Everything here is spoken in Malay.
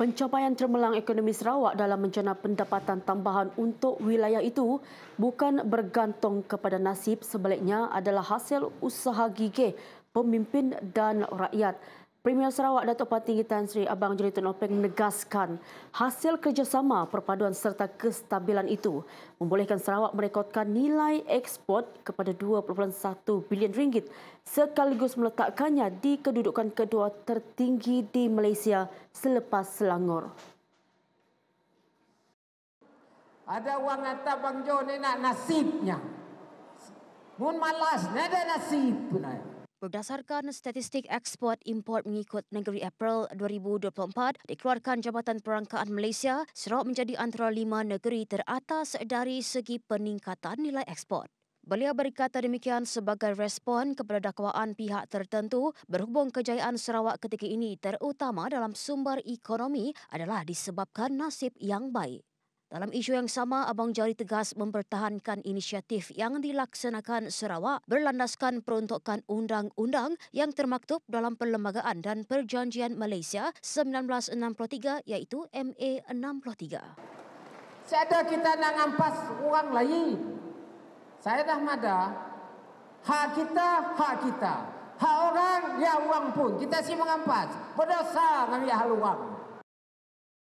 Pencapaian termelang ekonomi Sarawak dalam menjana pendapatan tambahan untuk wilayah itu bukan bergantung kepada nasib sebaliknya adalah hasil usaha gigih pemimpin dan rakyat. Premier Sarawak Datuk Parti Tan Sri Abang Jeli Tun Openg menegaskan hasil kerjasama perpaduan serta kestabilan itu membolehkan Sarawak merekodkan nilai ekspor kepada 2.1 bilion ringgit sekaligus meletakkannya di kedudukan kedua tertinggi di Malaysia selepas Selangor. Ada wang atas Bang Jo ni nak nasibnya. Mun malas, ada nasib punya. Berdasarkan statistik ekspor import mengikut negeri April 2024 dikeluarkan Jabatan Perangkaan Malaysia, Sarawak menjadi antara lima negeri teratas dari segi peningkatan nilai ekspor. Beliau berkata demikian sebagai respon kepada dakwaan pihak tertentu berhubung kejayaan Sarawak ketika ini terutama dalam sumber ekonomi adalah disebabkan nasib yang baik. Dalam isu yang sama, Abang Jari tegas mempertahankan inisiatif yang dilaksanakan Sarawak berlandaskan peruntukan undang-undang yang termaktub dalam Perlembagaan dan Perjanjian Malaysia 1963 iaitu MA63. Siapa kita nak ngampas orang lain? Saya dah mada. Hak kita, hak kita. Hak orang, ya uang pun. Kita si mengampas. Berdosa dengan ya haluang.